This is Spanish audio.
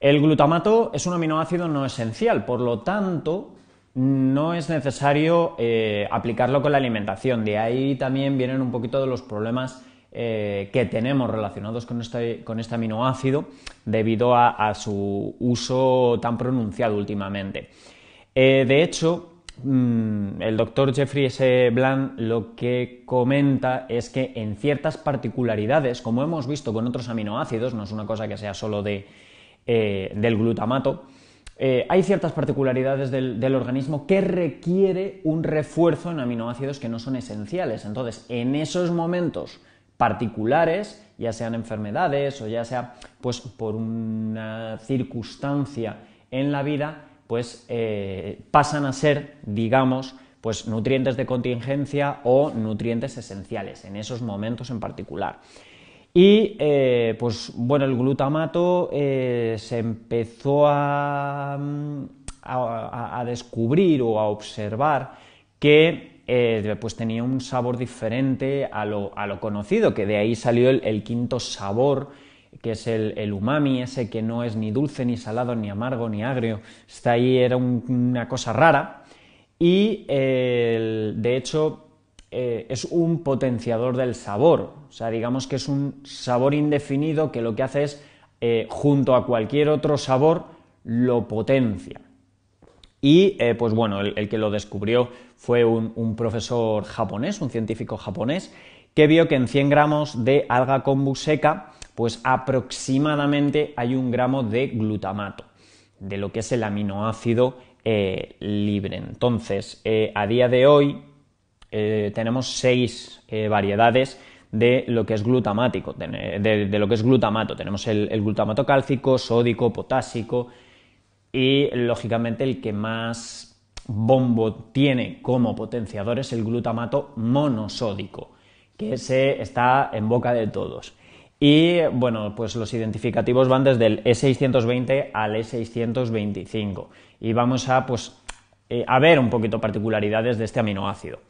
El glutamato es un aminoácido no esencial, por lo tanto, no es necesario eh, aplicarlo con la alimentación. De ahí también vienen un poquito de los problemas eh, que tenemos relacionados con este, este aminoácido debido a, su uso tan pronunciado últimamente. Eh, de hecho, mm, el doctor Jeffrey S. Bland lo que comenta es que en ciertas particularidades, como hemos visto con otros aminoácidos, no es una cosa que sea solo de, eh, del glutamato, eh, hay ciertas particularidades del, organismo que requiere un refuerzo en aminoácidos que no son esenciales. Entonces, en esos momentos particulares, ya sean enfermedades o ya sea pues, por una circunstancia en la vida, pues eh, pasan a ser, digamos, pues nutrientes de contingencia o nutrientes esenciales, en esos momentos en particular. Y eh, pues bueno, el glutamato eh, se empezó mm, a, descubrir o a observar que eh, pues tenía un sabor diferente a lo, a lo, conocido, que de ahí salió el, quinto sabor, que es el, umami, ese que no es ni dulce, ni salado, ni amargo, ni agrio. Hasta ahí era una cosa rara. Y de hecho, eh, es un potenciador del sabor. O sea, digamos que es un sabor indefinido que lo que hace es, eh, junto a cualquier otro sabor, lo potencia. Y eh, pues bueno, el, que lo descubrió fue un, profesor japonés, un científico japonés, que vio que en 100 gramos de alga kombu seca, pues aproximadamente hay un gramo de glutamato, de lo que es el aminoácido libre. Entonces, a día de hoy, eh, tenemos seis eh, variedades de lo que es glutamático, de, lo que es glutamato. Tenemos el, glutamato cálcico, sódico, potásico y lógicamente el que más bombo tiene como potenciador es el glutamato monosódico, que se está en boca de todos. Y bueno, pues los identificativos van desde el E620 al E625 y vamos a pues eh, a ver un poquito particularidades de este aminoácido.